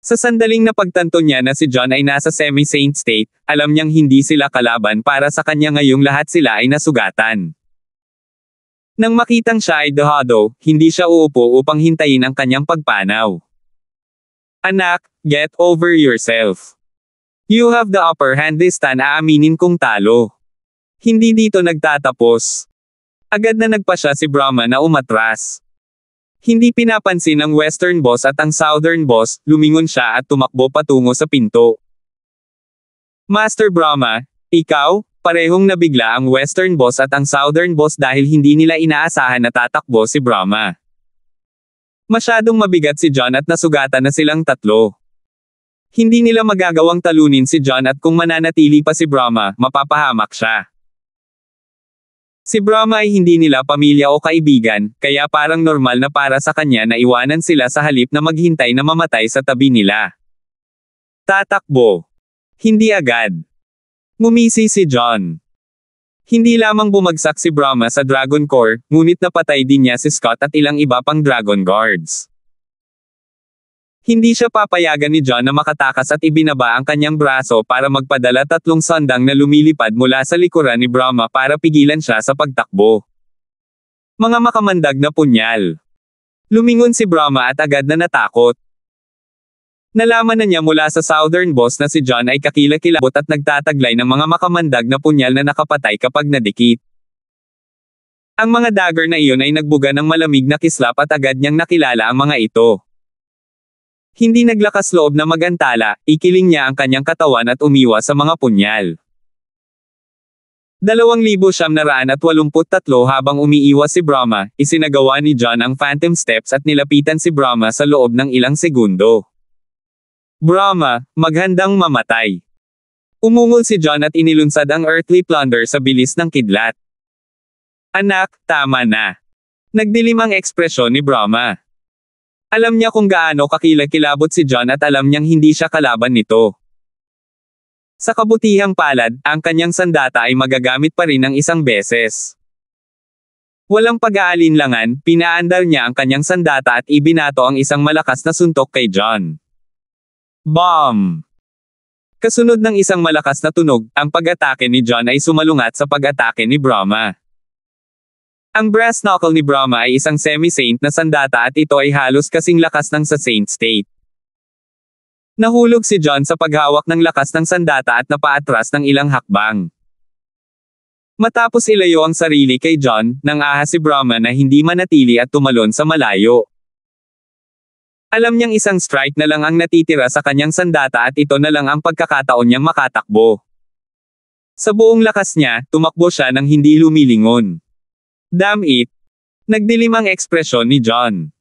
Sa sandaling na niya na si John ay nasa semi-saint state, alam niyang hindi sila kalaban para sa kanya ngayong lahat sila ay nasugatan. Nang makitang siya ay dehado, hindi siya uupo upang hintayin ang kanyang pagpanaw. Anak, get over yourself. You have the upper hand this time aaminin kong talo. Hindi dito nagtatapos. Agad na nagpa siya si Brahma na umatras. Hindi pinapansin ng western boss at ang southern boss, lumingon siya at tumakbo patungo sa pinto. Master Brahma, ikaw, parehong nabigla ang western boss at ang southern boss dahil hindi nila inaasahan na tatakbo si Brahma. Masyadong mabigat si John at nasugatan na silang tatlo. Hindi nila magagawang talunin si John at kung mananatili pa si Brahma, mapapahamak siya. Si Brahma ay hindi nila pamilya o kaibigan, kaya parang normal na para sa kanya na iwanan sila sa halip na maghintay na mamatay sa tabi nila. Tatakbo. Hindi agad. Ngumisi si John. Hindi lamang bumagsak si Brahma sa Dragon Core, ngunit napatay din niya si Scott at ilang iba pang Dragon Guards. Hindi siya papayagan ni John na makatakas at ibinaba ang kanyang braso para magpadala tatlong sandang na lumilipad mula sa likuran ni Brahma para pigilan siya sa pagtakbo. Mga makamandag na punyal. Lumingon si Brahma at agad na natakot. Nalaman na niya mula sa Southern Boss na si John ay kakilakilabot at nagtataglay ng mga makamandag na punyal na nakapatay kapag nadikit. Ang mga dagger na iyon ay nagbuga ng malamig na kislap at agad niyang nakilala ang mga ito. Hindi naglakas loob na magantala, ikiling niya ang kanyang katawan at umiwa sa mga punyal. 2,783 habang umiiwas si Brahma, isinagawa ni John ang phantom steps at nilapitan si Brahma sa loob ng ilang segundo. Brahma, maghandang mamatay. Umungol si John at inilunsad ang earthly plunder sa bilis ng kidlat. Anak, tama na. Nagdilim ang ekspresyon ni Brahma. Alam niya kung gaano kakilakilabot si John at alam niyang hindi siya kalaban nito. Sa kabutihang palad, ang kanyang sandata ay magagamit pa rin ng isang beses. Walang pag-aalinlangan, pinaandar niya ang kanyang sandata at ibinato ang isang malakas na suntok kay John. Bomb! Kasunod ng isang malakas na tunog, ang pag-atake ni John ay sumalungat sa pag-atake ni Brahma. Ang brass knuckle ni Brahma ay isang semi-saint na sandata at ito ay halos kasing lakas ng sa saint state. Nahulog si John sa paghawak ng lakas ng sandata at napaatras ng ilang hakbang. Matapos ilayo ang sarili kay John, nang ahas si Brahma na hindi manatili at tumalon sa malayo. Alam niyang isang strike na lang ang natitira sa kanyang sandata at ito na lang ang pagkakataon niyang makatakbo. Sa buong lakas niya, tumakbo siya nang hindi lumilingon. Damn it! Nagdilim ang ekspresyon ni John.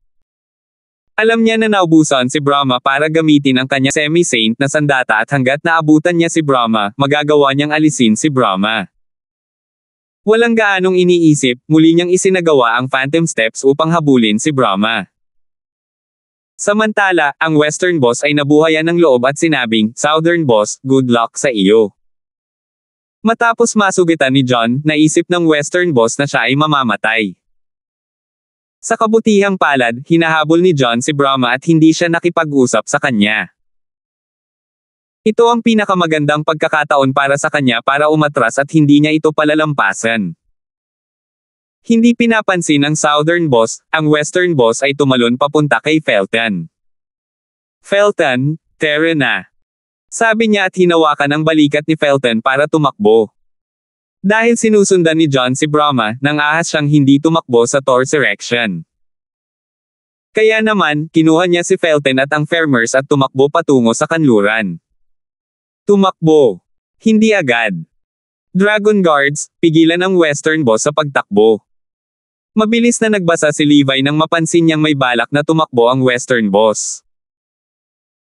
Alam niya na naubusan si Brahma para gamitin ang kanya semi-saint na sandata at hanggat naabutan niya si Brahma, magagawa niyang alisin si Brahma. Walang gaanong iniisip, muli niyang isinagawa ang phantom steps upang habulin si Brahma. Samantala, ang western boss ay nabuhayan ng loob at sinabing, southern boss, good luck sa iyo. Matapos masugitan ni John, naisip ng western boss na siya ay mamamatay. Sa kabutihang palad, hinahabol ni John si Brahma at hindi siya nakipag-usap sa kanya. Ito ang pinakamagandang pagkakataon para sa kanya para umatras at hindi niya ito palalampasan. Hindi pinapansin ng southern boss, ang western boss ay tumalon papunta kay Felton. Felton, Terra na. Sabi niya at hinawakan ang balikat ni Felton para tumakbo. Dahil sinusundan ni John si Brahma, nang ahas siyang hindi tumakbo sa Thor's erection. Kaya naman, kinuha niya si Felton at ang farmers at tumakbo patungo sa kanluran. Tumakbo. Hindi agad. Dragon Guards, pigilan ang Western Boss sa pagtakbo. Mabilis na nagbasa si Levi nang mapansin niyang may balak na tumakbo ang Western Boss.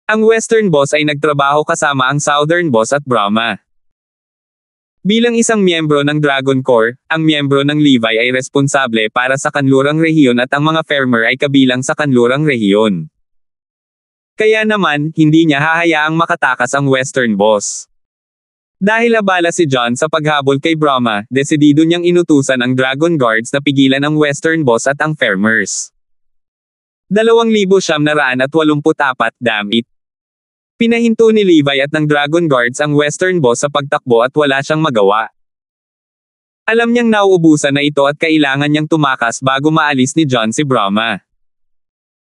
Ang Western Boss ay nagtrabaho kasama ang Southern Boss at Brahma. Bilang isang miyembro ng Dragon Corps, ang miyembro ng Levi ay responsable para sa kanlurang rehiyon at ang mga farmer ay kabilang sa kanlurang rehiyon. Kaya naman, hindi niya hahayaang makatakas ang Western Boss. Dahil abala si John sa paghabol kay Brahma, desidido niyang inutusan ang Dragon Guards na pigilan ang Western Boss at ang farmers. 2,984 damn it, Pinahinto ni Levi at ng Dragon Guards ang Western Boss sa pagtakbo at wala siyang magawa. Alam niyang nauubusan na ito at kailangan niyang tumakas bago maalis ni John si Brahma.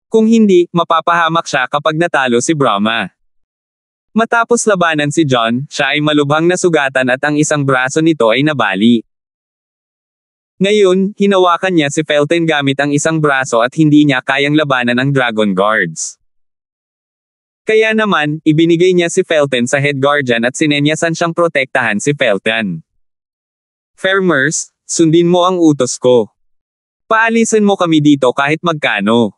Kung hindi, mapapahamak siya kapag natalo si Brahma. Matapos labanan si John, siya ay malubhang nasugatan at ang isang braso nito ay nabali. Ngayon, hinawakan niya si Felton gamit ang isang braso at hindi niya kayang labanan ang Dragon Guards. Kaya naman, ibinigay niya si Felton sa head guardian at sinenyasan siyang protektahan si Felton. Farmers, sundin mo ang utos ko. Paalisin mo kami dito kahit magkano.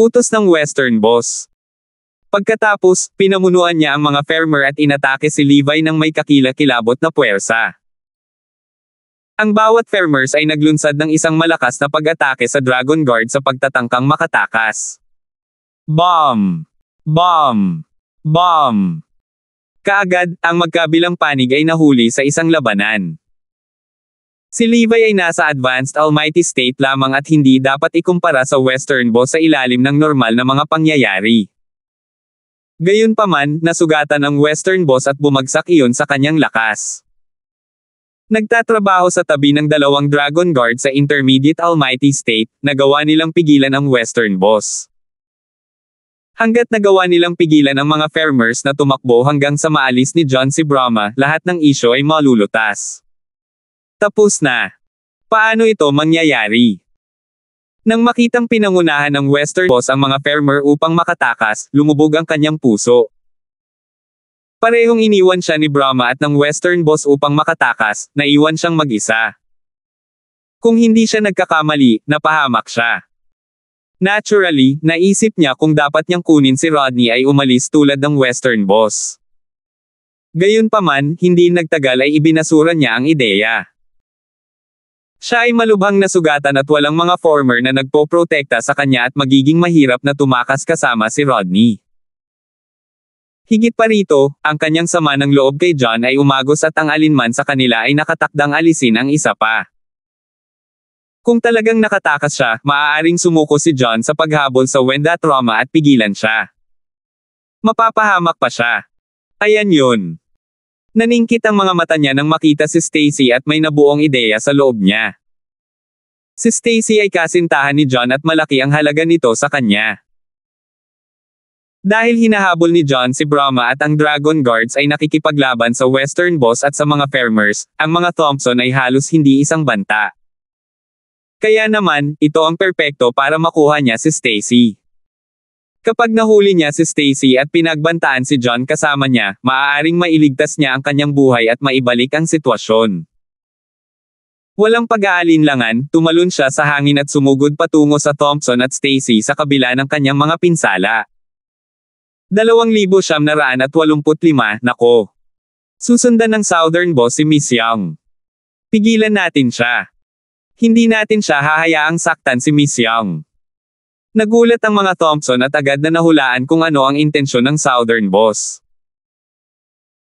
Utos ng Western Boss. Pagkatapos, pinamunuan niya ang mga farmer at inatake si Levi ng may kakila-kilabot na puwersa. Ang bawat farmers ay naglunsad ng isang malakas na pag-atake sa Dragon Guard sa pagtatangkang makatakas. Bomb! Bomb! Bomb! Kaagad, ang magkabilang panig ay nahuli sa isang labanan. Si Levi ay nasa advanced almighty state lamang at hindi dapat ikumpara sa Western Boss sa ilalim ng normal na mga pangyayari. Gayunpaman, nasugatan ang Western Boss at bumagsak iyon sa kanyang lakas. Nagtatrabaho sa tabi ng dalawang Dragon Guard sa Intermediate Almighty State, nagawa nilang pigilan ang Western Boss. Hanggat nagawa nilang pigilan ang mga farmers na tumakbo hanggang sa maalis ni John si Brahma, lahat ng isyo ay malulutas. Tapos na. Paano ito mangyayari? Nang makitang pinangunahan ng Western Boss ang mga farmer upang makatakas, lumubog ang kanyang puso. Parehong iniwan siya ni Brahma at ng Western Boss upang makatakas, naiwan siyang mag-isa. Kung hindi siya nagkakamali, napahamak siya. Naturally, naisip niya kung dapat niyang kunin si Rodney ay umalis tulad ng Western Boss. Gayunpaman, hindi nagtagal ay ibinasura niya ang ideya. Siya ay malubhang nasugatan at walang mga former na nagpo-protekta sa kanya at magiging mahirap na tumakas kasama si Rodney. Higit pa rito, ang kanyang sama ng loob kay John ay umagos at ang alinman sa kanila ay nakatakdang alisin ang isa pa. Kung talagang nakatakas siya, maaaring sumuko si John sa paghabol sa Wenda Trauma at pigilan siya. Mapapahamak pa siya. Ayan yun. Naningkit ang mga mata niya nang makita si Stacy at may nabuong ideya sa loob niya. Si Stacy ay kasintahan ni John at malaki ang halaga nito sa kanya. Dahil hinahabol ni John si Brahma at ang Dragon Guards ay nakikipaglaban sa Western Boss at sa mga farmers, ang mga Thompson ay halos hindi isang banta. Kaya naman, ito ang perpekto para makuha niya si Stacy. Kapag nahuli niya si Stacy at pinagbantaan si John kasama niya, maaaring mailigtas niya ang kanyang buhay at maibalik ang sitwasyon. Walang pag-aalinlangan, tumalon siya sa hangin at sumugod patungo sa Thompson at Stacy sa kabila ng kanyang mga pinsala. 2,785, nako. Susundan ng Southern Boss si Miss Young. Pigilan natin siya. Hindi natin siya hahayaang saktan si Miss Young. Nagulat ang mga Thompson at agad na nahulaan kung ano ang intensyon ng Southern Boss.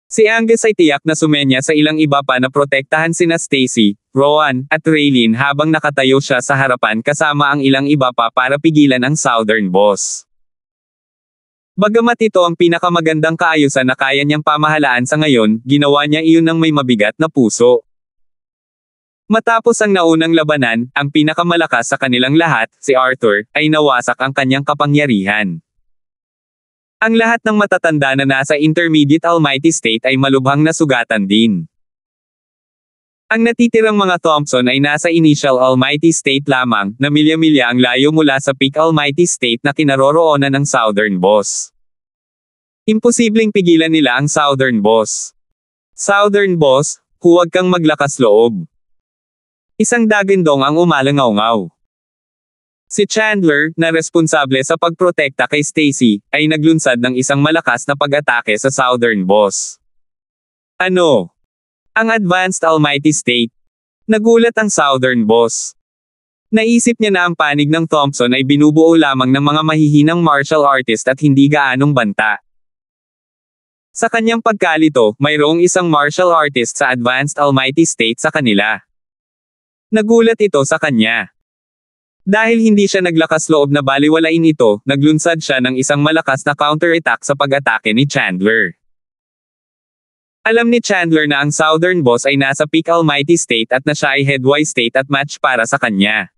Si Angus ay tiyak na sumenya sa ilang iba pa na protektahan sina Stacy, Rowan, at Raylene habang nakatayo siya sa harapan kasama ang ilang iba pa para pigilan ang Southern Boss. Bagamat ito ang pinakamagandang kaayusan na kaya niyang pamahalaan sa ngayon, ginawa niya iyon ng may mabigat na puso. Matapos ang naunang labanan, ang pinakamalakas sa kanilang lahat, si Arthur, ay nawasak ang kanyang kapangyarihan. Ang lahat ng matatanda na nasa Intermediate Almighty State ay malubhang nasugatan din. Ang natitirang mga Thompson ay nasa initial Almighty State lamang, na milya-milya ang layo mula sa peak Almighty State na kinaroroonan ng Southern Boss. Imposibleng pigilan nila ang Southern Boss. Southern Boss, huwag kang maglakas loob. Isang dagindong ang umalangaw-ngaw. Si Chandler, na responsable sa pagprotekta kay Stacy, ay naglunsad ng isang malakas na pag-atake sa Southern Boss. Ano? Ang Advanced Almighty State? Nagulat ang Southern Boss. Naisip niya na ang panig ng Thompson ay binubuo lamang ng mga mahihinang martial artist at hindi gaanong banta. Sa kanyang pagkalito, mayroong isang martial artist sa Advanced Almighty State sa kanila. Nagulat ito sa kanya. Dahil hindi siya naglakas loob na baliwalain ito, naglunsad siya ng isang malakas na counter-attack sa pag-atake ni Chandler. Alam ni Chandler na ang Southern Boss ay nasa peak Almighty State at na siya ay headway state at match para sa kanya.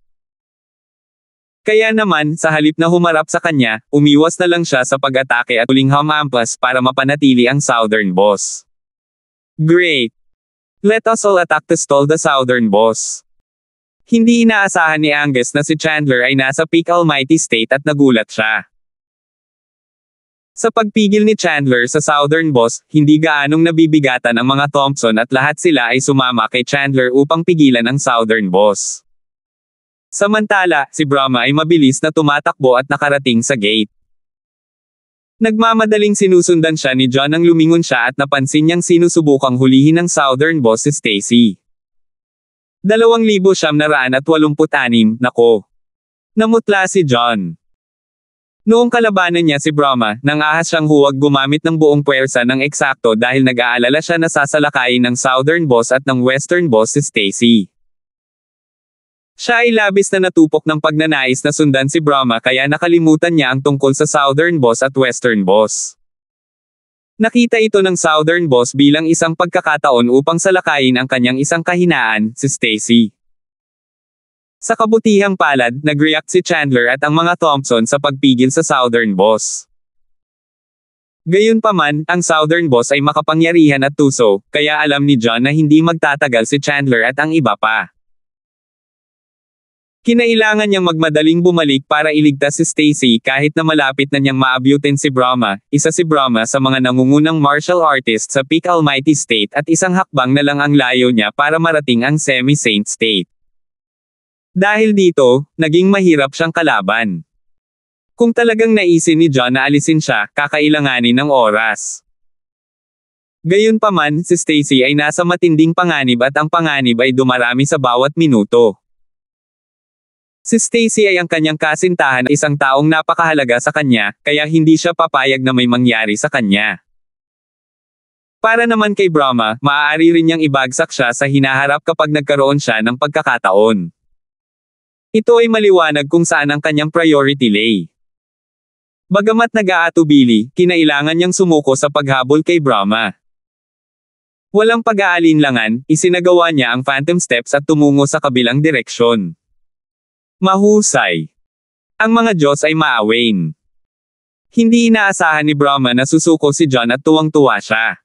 Kaya naman, sa halip na humarap sa kanya, umiwas na lang siya sa pag-atake at uling hamampas para mapanatili ang Southern Boss. Great! Let us all attack to stall the Southern Boss. Hindi inaasahan ni Angus na si Chandler ay nasa peak almighty state at nagulat siya. Sa pagpigil ni Chandler sa Southern Boss, hindi gaanong nabibigatan ang mga Thompson at lahat sila ay sumama kay Chandler upang pigilan ang Southern Boss. Samantala, si Brahma ay mabilis na tumatakbo at nakarating sa gate. Nagmamadaling sinusundan siya ni John ang lumingon siya at napansin niyang sinusubukang hulihin ng Southern Boss si Stacy. 2,786, nako. Namutla si John. Noong kalabanan niya si Brahma, nang ahas siyang huwag gumamit ng buong puwersa ng eksakto dahil nag-aalala siya na sasalakayin ng Southern Boss at ng Western Boss si Stacy. Siya ay labis na natupok ng pagnanais na sundan si Brahma kaya nakalimutan niya ang tungkol sa Southern Boss at Western Boss. Nakita ito ng Southern boss bilang isang pagkakataon upang salakayin ang kanyang isang kahinaan, si Stacy. Sa kabutihang palad, nag-react si Chandler at ang mga Thompson sa pagpigil sa Southern boss. Gayunpaman, ang Southern boss ay makapangyarihan at tuso, kaya alam ni John na hindi magtatagal si Chandler at ang iba pa. Kinailangan niyang magmadaling bumalik para iligtas si Stacy kahit na malapit na niyang maabutin si Brahma, isa si Brahma sa mga nangungunang martial artist sa Peak Almighty State at isang hakbang na lang ang layo niya para marating ang semi-saint state. Dahil dito, naging mahirap siyang kalaban. Kung talagang naisin ni John na alisin siya, kakailanganin ng oras. Gayunpaman, si Stacy ay nasa matinding panganib at ang panganib ay dumarami sa bawat minuto. Si Stacy ay ang kanyang kasintahan isang taong napakahalaga sa kanya, kaya hindi siya papayag na may mangyari sa kanya. Para naman kay Brahma, maaari rin niyang ibagsak siya sa hinaharap kapag nagkaroon siya ng pagkakataon. Ito ay maliwanag kung saan ang kanyang priority lay. Bagamat nag-aatubili, kinailangan niyang sumuko sa paghabol kay Brahma. Walang pag-aalinlangan, isinagawa niya ang phantom steps at tumungo sa kabilang direksyon. Mahusay. Ang mga Diyos ay maawain. Hindi inaasahan ni Brahma na susuko si John at tuwang-tuwa siya.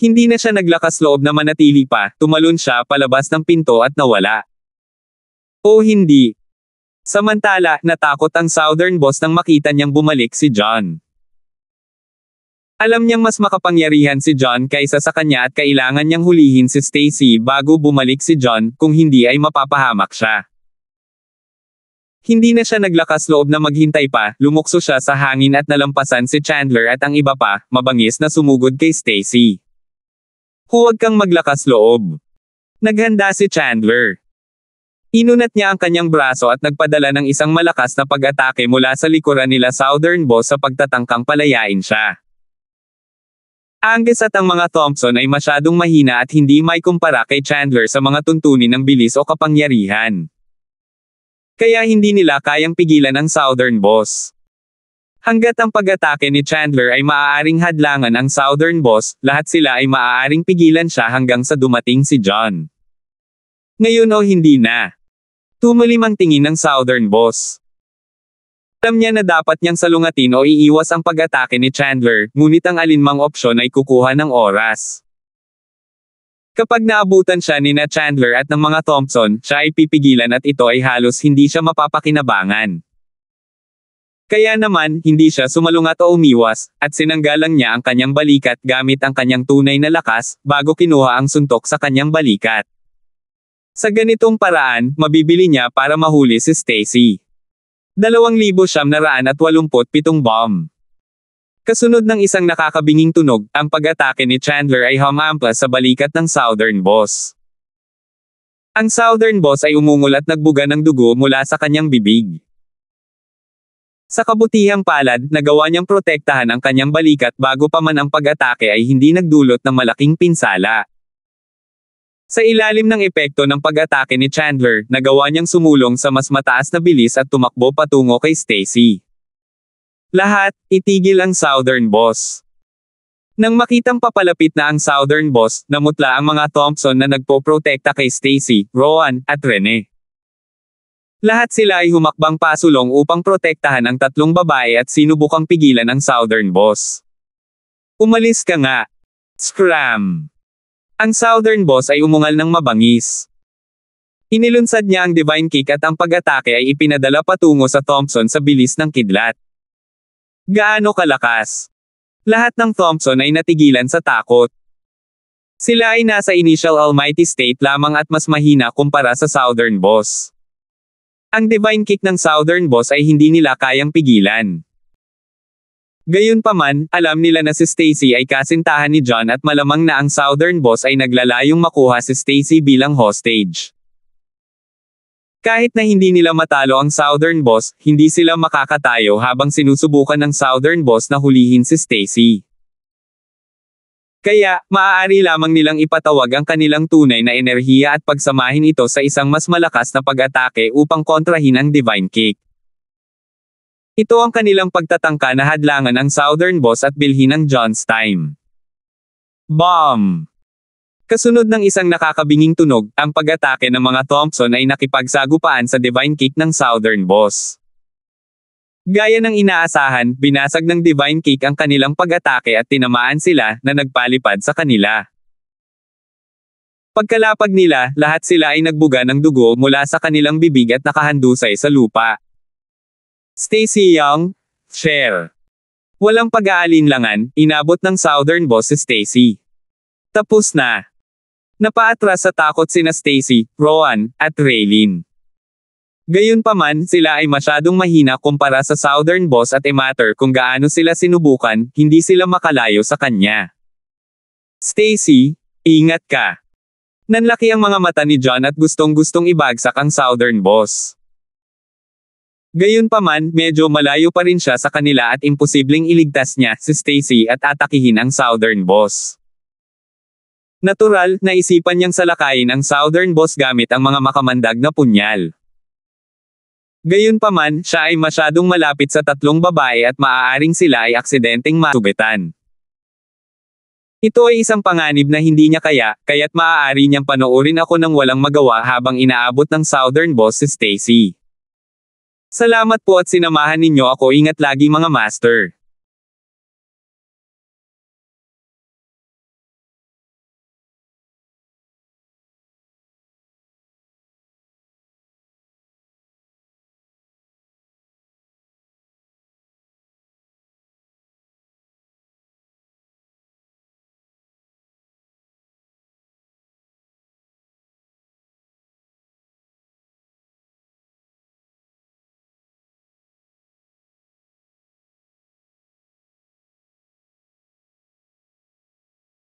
Hindi na siya naglakas loob na manatili pa, tumalon siya palabas ng pinto at nawala. O hindi. Samantala, natakot ang Southern boss nang makita niyang bumalik si John. Alam niyang mas makapangyarihan si John kaysa sa kanya at kailangan niyang hulihin si Stacy bago bumalik si John, kung hindi ay mapapahamak siya. Hindi na siya naglakas loob na maghintay pa, lumukso siya sa hangin at nalampasan si Chandler at ang iba pa, mabangis na sumugod kay Stacy. Huwag kang maglakas loob. Naghanda si Chandler. Inunat niya ang kanyang braso at nagpadala ng isang malakas na pag-atake mula sa likuran nila Southern Boss sa pagtatangkang palayain siya. Angus at ang mga Thompson ay masyadong mahina at hindi may kumpara kay Chandler sa mga tuntunin ng bilis o kapangyarihan. Kaya hindi nila kayang pigilan ang Southern Boss. Hanggat ang pag-atake ni Chandler ay maaaring hadlangan ang Southern Boss, lahat sila ay maaaring pigilan siya hanggang sa dumating si John. Ngayon o hindi na. Tumalim ang tingin ng Southern Boss. Alam niya na dapat niyang salungatin o iiwas ang pag-atake ni Chandler, ngunit ang alinmang opsyon ay kukuha ng oras. Kapag naabutan siya ni na Chandler at ng mga Thompson, siya ay pipigilan at ito ay halos hindi siya mapapakinabangan. Kaya naman, hindi siya sumalungat o umiwas, at sinanggalang niya ang kanyang balikat gamit ang kanyang tunay na lakas, bago kinuha ang suntok sa kanyang balikat. Sa ganitong paraan, mabibili niya para mahuli si Stacy. 2,787 bomb. Kasunod ng isang nakakabinging tunog, ang pag-atake ni Chandler ay humampa sa balikat ng Southern Boss. Ang Southern Boss ay umungol at nagbuga ng dugo mula sa kanyang bibig. Sa kabutihang palad, nagawa niyang protektahan ang kanyang balikat bago pa man ang pag-atake ay hindi nagdulot ng malaking pinsala. Sa ilalim ng epekto ng pag-atake ni Chandler, nagawa niyang sumulong sa mas mataas na bilis at tumakbo patungo kay Stacy. Lahat, itigil ang Southern Boss. Nang makitang papalapit na ang Southern Boss, namutla ang mga Thompson na nagpoprotekta kay Stacy, Rowan, at Rene. Lahat sila ay humakbang pasulong upang protektahan ang tatlong babae at sinubukang pigilan ang Southern Boss. Umalis ka nga. Scram. Ang Southern Boss ay umungal ng mabangis. Inilunsad niya ang Divine Kick at ang pag-atake ay ipinadala patungo sa Thompson sa bilis ng kidlat. Gaano kalakas? Lahat ng Thompson ay natigilan sa takot. Sila ay nasa initial almighty state lamang at mas mahina kumpara sa Southern Boss. Ang divine kick ng Southern Boss ay hindi nila kayang pigilan. Gayunpaman, alam nila na si Stacy ay kasintahan ni John at malamang na ang Southern Boss ay naglalayong makuha si Stacy bilang hostage. Kahit na hindi nila matalo ang Southern Boss, hindi sila makakatayo habang sinusubukan ng Southern Boss na hulihin si Stacy. Kaya, maaari lamang nilang ipatawag ang kanilang tunay na enerhiya at pagsamahin ito sa isang mas malakas na pag-atake upang kontrahin ang Divine Cake. Ito ang kanilang pagtatangka na hadlangan ang Southern Boss at bilhin ang John's Time. Bomb! Kasunod ng isang nakakabinging tunog, ang pag-atake ng mga Thompson ay nakipagsagupaan sa divine kick ng Southern Boss. Gaya ng inaasahan, binasag ng divine kick ang kanilang pag-atake at tinamaan sila na nagpalipad sa kanila. Pagkalapag nila, lahat sila ay nagbuga ng dugo mula sa kanilang bibig at nakahandusay sa lupa. Stacy Young, Cher. Walang pag-aalinlangan, inabot ng Southern Boss si Stacy. Tapos na. Napaatras sa takot sina Stacy, Rowan, at Raylene. Gayunpaman, sila ay masyadong mahina kumpara sa Southern Boss at Emater kung gaano sila sinubukan, hindi sila makalayo sa kanya. Stacy, ingat ka. Nanlaki ang mga mata ni John at gustong-gustong ibagsak ang Southern Boss. Gayunpaman, medyo malayo pa rin siya sa kanila at imposibleng iligtas niya si Stacy at atakihin ang Southern Boss. Natural, naisipan niyang salakayin ang Southern Boss gamit ang mga makamandag na punyal. Gayunpaman, siya ay masyadong malapit sa tatlong babae at maaaring sila ay aksidenteng matubitan. Ito ay isang panganib na hindi niya kaya, kaya't maaari niyang panoorin ako ng walang magawa habang inaabot ng Southern Boss si Stacy. Salamat po at sinamahan ninyo ako ingat lagi mga master.